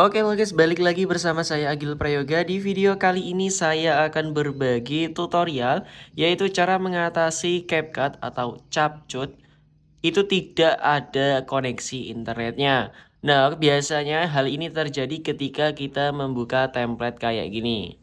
Oke guys, balik lagi bersama saya Agil Prayoga. Di video kali ini saya akan berbagi tutorial yaitu cara mengatasi CapCut atau capcut itu tidak ada koneksi internetnya. Nah, biasanya hal ini terjadi ketika kita membuka template kayak gini.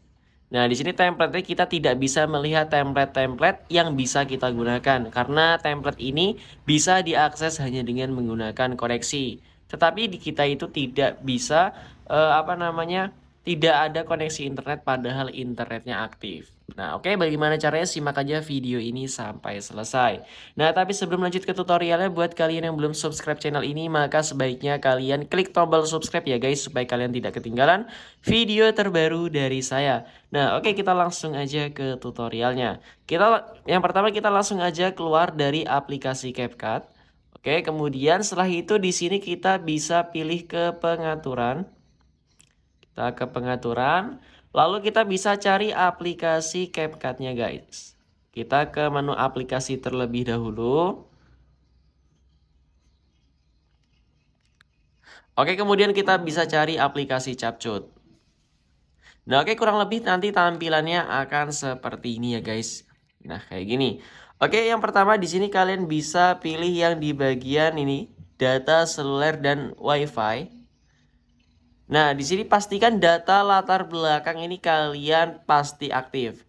Nah, di sini template kita tidak bisa melihat template-template yang bisa kita gunakan karena template ini bisa diakses hanya dengan menggunakan koneksi. Tetapi di kita itu tidak bisa uh, apa namanya? tidak ada koneksi internet padahal internetnya aktif. Nah, oke okay, bagaimana caranya simak aja video ini sampai selesai. Nah, tapi sebelum lanjut ke tutorialnya buat kalian yang belum subscribe channel ini, maka sebaiknya kalian klik tombol subscribe ya guys supaya kalian tidak ketinggalan video terbaru dari saya. Nah, oke okay, kita langsung aja ke tutorialnya. Kita yang pertama kita langsung aja keluar dari aplikasi CapCut. Oke, kemudian setelah itu di sini kita bisa pilih ke pengaturan. Kita ke pengaturan. Lalu kita bisa cari aplikasi CapCut-nya guys. Kita ke menu aplikasi terlebih dahulu. Oke, kemudian kita bisa cari aplikasi Capcut. Nah, oke kurang lebih nanti tampilannya akan seperti ini ya guys. Nah, kayak gini. Oke, yang pertama di sini kalian bisa pilih yang di bagian ini, data seluler dan WiFi. Nah, di sini pastikan data latar belakang ini kalian pasti aktif.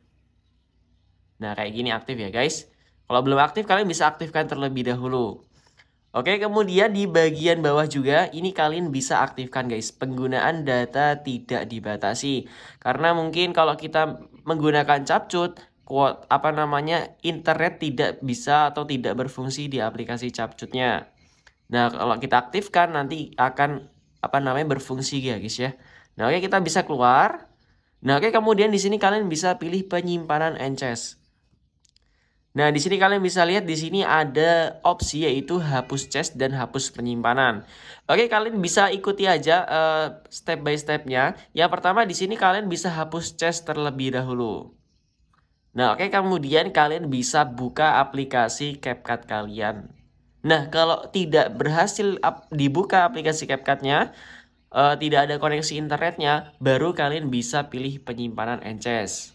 Nah, kayak gini aktif ya, guys. Kalau belum aktif, kalian bisa aktifkan terlebih dahulu. Oke, kemudian di bagian bawah juga ini kalian bisa aktifkan guys, penggunaan data tidak dibatasi. Karena mungkin kalau kita menggunakan capcut, Kuat apa namanya internet tidak bisa atau tidak berfungsi di aplikasi capcutnya. Nah, kalau kita aktifkan nanti akan apa namanya berfungsi ya guys ya. Nah, oke kita bisa keluar. Nah, oke kemudian di sini kalian bisa pilih penyimpanan NCS. Nah, di sini kalian bisa lihat di sini ada opsi yaitu hapus cache dan hapus penyimpanan. Oke, kalian bisa ikuti aja uh, step by stepnya. Yang pertama di sini kalian bisa hapus cache terlebih dahulu. Nah, oke okay, kemudian kalian bisa buka aplikasi CapCut kalian. Nah, kalau tidak berhasil ap dibuka aplikasi CapCut-nya, uh, tidak ada koneksi internetnya, baru kalian bisa pilih penyimpanan NCS.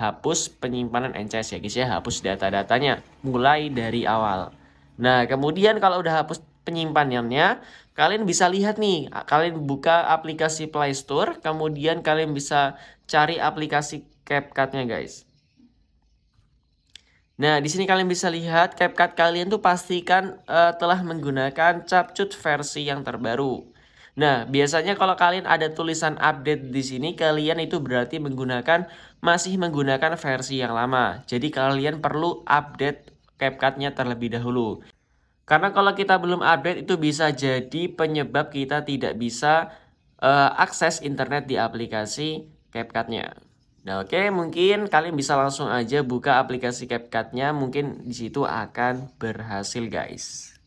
Hapus penyimpanan NCS ya guys ya, hapus data-datanya mulai dari awal. Nah, kemudian kalau udah hapus penyimpanannya, kalian bisa lihat nih, kalian buka aplikasi Play Store, kemudian kalian bisa cari aplikasi CapCut-nya guys. Nah, di sini kalian bisa lihat CapCut kalian tuh pastikan uh, telah menggunakan capcut versi yang terbaru. Nah, biasanya kalau kalian ada tulisan update di sini, kalian itu berarti menggunakan masih menggunakan versi yang lama. Jadi kalian perlu update CapCut-nya terlebih dahulu. Karena kalau kita belum update itu bisa jadi penyebab kita tidak bisa uh, akses internet di aplikasi CapCut-nya. Nah, oke, okay, mungkin kalian bisa langsung aja buka aplikasi CapCut-nya, mungkin di situ akan berhasil, guys.